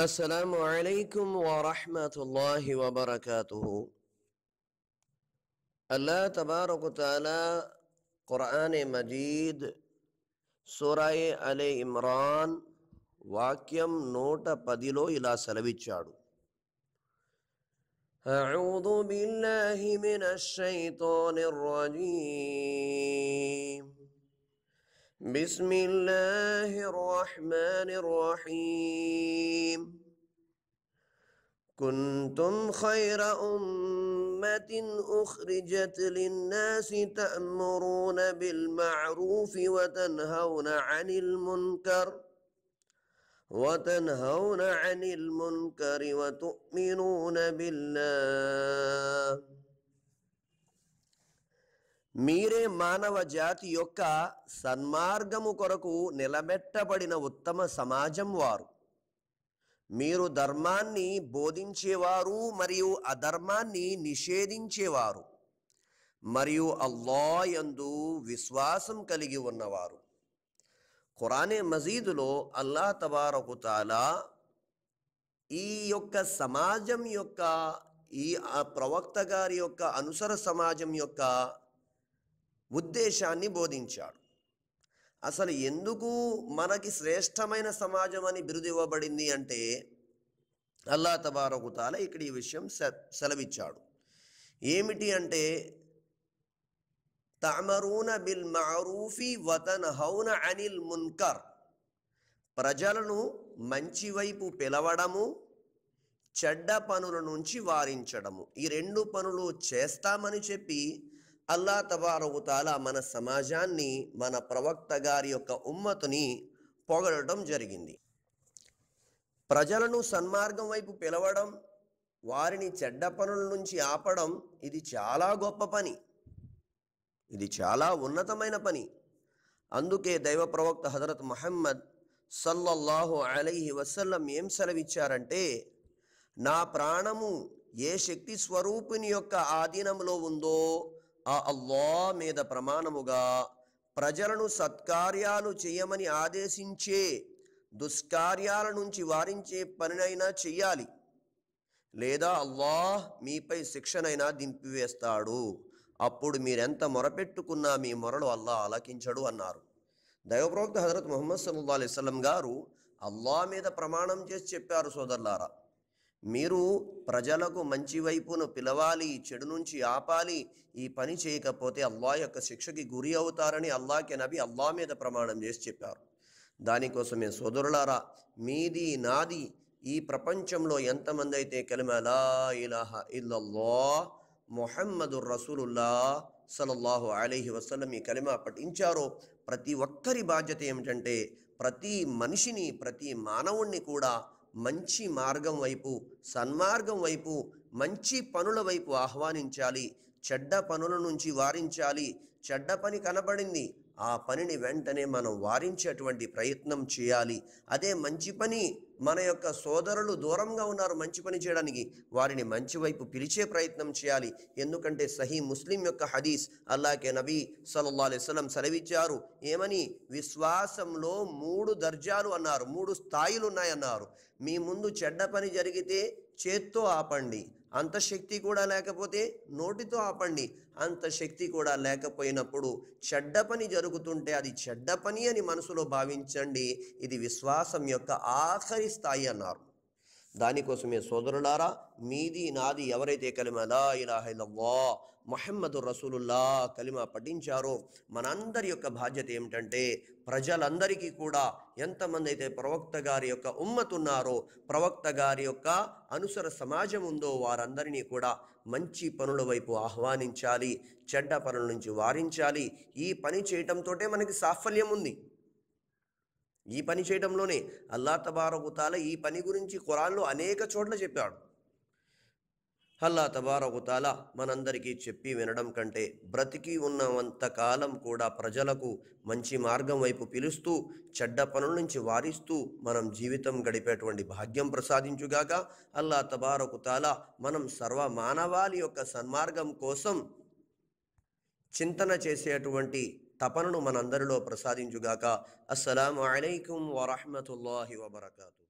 السلام علیکم ورحمۃ اللہ وبرکاتہ اللہ تبارک و تعالی قرآن مجید سورہ سورائے علران واقع نوٹ پھلی سلبی بسم الله الرحمن الرحيم كنتم خير أمة أخرجت للناس تأمرون بالمعروف وتنهون عن المنكر وتنهون عن المنكر وتؤمنون بالله మీరే మానవ జాతి యొక్క సన్మార్గము కొరకు నిలబెట్టబడిన ఉత్తమ సమాజం వారు మీరు ధర్మాన్ని బోధించేవారు మరియు అధర్మాన్ని నిషేధించేవారు మరియు అల్లా యందు విశ్వాసం కలిగి ఉన్నవారు ఖురానే మజీదులో అల్లా తబారకుతాలా ఈ యొక్క సమాజం యొక్క ఈ ప్రవక్త గారి యొక్క అనుసర సమాజం యొక్క ఉద్దేశాన్ని బోధించాడు అసలు ఎందుకు మనకి శ్రేష్టమైన సమాజం అని బిరుదు ఇవ్వబడింది అంటే అల్లా తబారకుతాల ఇక్కడ ఈ విషయం సెలవిచ్చాడు ఏమిటి అంటే తమరూన బిల్ మారూఫీ వతన్ హౌన అనిల్ మున్కర్ ప్రజలను మంచివైపు పిలవడము చెడ్డ పనుల నుంచి వారించడము ఈ రెండు పనులు చేస్తామని చెప్పి అల్లా తాలా మన సమాజాన్ని మన ప్రవక్త గారి యొక్క ఉమ్మతుని పొగడటం జరిగింది ప్రజలను సన్మార్గం వైపు పిలవడం వారిని చెడ్డ పనుల నుంచి ఆపడం ఇది చాలా గొప్ప పని ఇది చాలా ఉన్నతమైన పని అందుకే దైవ ప్రవక్త హజరత్ మహమ్మద్ సల్లల్లాహు అలైహి వసల్లం ఏం సెలవిచ్చారంటే నా ప్రాణము ఏ శక్తి స్వరూపిని యొక్క ఆధీనంలో ఉందో ఆ అల్లా మీద ప్రమాణముగా ప్రజలను సత్కార్యాలు చేయమని ఆదేశించే దుష్కార్యాల నుంచి వారించే పనినైనా చెయ్యాలి లేదా అల్లాహ్ మీపై శిక్షనైనా దింపివేస్తాడు అప్పుడు మీరెంత మొరపెట్టుకున్నా మీ మొరలు అల్లా ఆలకించడు అన్నారు దైవప్రోక్త హజరత్ ముహమ్మద్ సల్లా అలైస్లం గారు అల్లా మీద ప్రమాణం చేసి చెప్పారు సోదరులారా మీరు ప్రజలకు మంచి వైపును పిలవాలి చెడు నుంచి ఆపాలి ఈ పని చేయకపోతే అల్లా యొక్క శిక్షకి గురి అవుతారని అల్లాకి నబి అల్లా మీద ప్రమాణం చేసి చెప్పారు దానికోసమే సోదరులారా మీది నాది ఈ ప్రపంచంలో ఎంతమంది అయితే కలిమలా ఇలాహ ఇల్లల్లా మొహమ్మదుర్ రసూలుల్లా సలల్లాహు అలీహి వసలం ఈ కలిమా పఠించారో ప్రతి ఒక్కరి బాధ్యత ఏమిటంటే ప్రతి మనిషిని ప్రతి మానవుణ్ణి కూడా మంచి మార్గం వైపు సన్మార్గం వైపు మంచి పనుల వైపు ఆహ్వానించాలి చెడ్డ పనుల నుంచి వారించాలి చెడ్డ పని కనబడింది ఆ పనిని వెంటనే మనం వారించేటువంటి ప్రయత్నం చేయాలి అదే మంచి పని మన యొక్క సోదరులు దూరంగా ఉన్నారు మంచి పని చేయడానికి వారిని మంచి వైపు పిలిచే ప్రయత్నం చేయాలి ఎందుకంటే సహీ ముస్లిం యొక్క హదీస్ అల్లాకే నబీ సల్లల్లా అలైస్లం సెలవిచ్చారు ఏమని విశ్వాసంలో మూడు దర్జాలు అన్నారు మూడు స్థాయిలు ఉన్నాయన్నారు మీ ముందు చెడ్డ పని జరిగితే చేత్తో ఆపండి అంత శక్తి కూడా లేకపోతే నోటితో ఆపండి అంత శక్తి కూడా లేకపోయినప్పుడు చెడ్డ పని జరుగుతుంటే అది చెడ్డ పని అని మనసులో భావించండి ఇది విశ్వాసం యొక్క ఆఖరి ఆఖరి స్థాయి అన్నారు దానికోసమే సోదరులారా మీది నాది ఎవరైతే కలిమలా లా ఇలాహల్లా రసూలుల్లా కలిమ పఠించారో మనందరి యొక్క బాధ్యత ఏమిటంటే ప్రజలందరికీ కూడా ఎంతమంది అయితే ప్రవక్త గారి యొక్క ఉమ్మత్ ఉన్నారో ప్రవక్త గారి యొక్క అనుసర సమాజం ఉందో వారందరినీ కూడా మంచి పనుల వైపు ఆహ్వానించాలి చెడ్డ పనుల నుంచి వారించాలి ఈ పని చేయటంతోటే మనకి సాఫల్యం ఉంది ఈ పని చేయడంలోనే అల్లా తబారగుతాల ఈ పని గురించి ఖురాన్లో అనేక చోట్ల చెప్పాడు అల్లా తబారగుతాల మనందరికీ చెప్పి వినడం కంటే బ్రతికి ఉన్నంతకాలం కూడా ప్రజలకు మంచి మార్గం వైపు పిలుస్తూ చెడ్డ పనుల నుంచి వారిస్తూ మనం జీవితం గడిపేటువంటి భాగ్యం ప్రసాదించుగాక అల్లా తబారకుతాల మనం సర్వ మానవాళి యొక్క సన్మార్గం కోసం చింతన చేసేటువంటి منہ پرساد و رحمۃ اللہ وبرکاتہ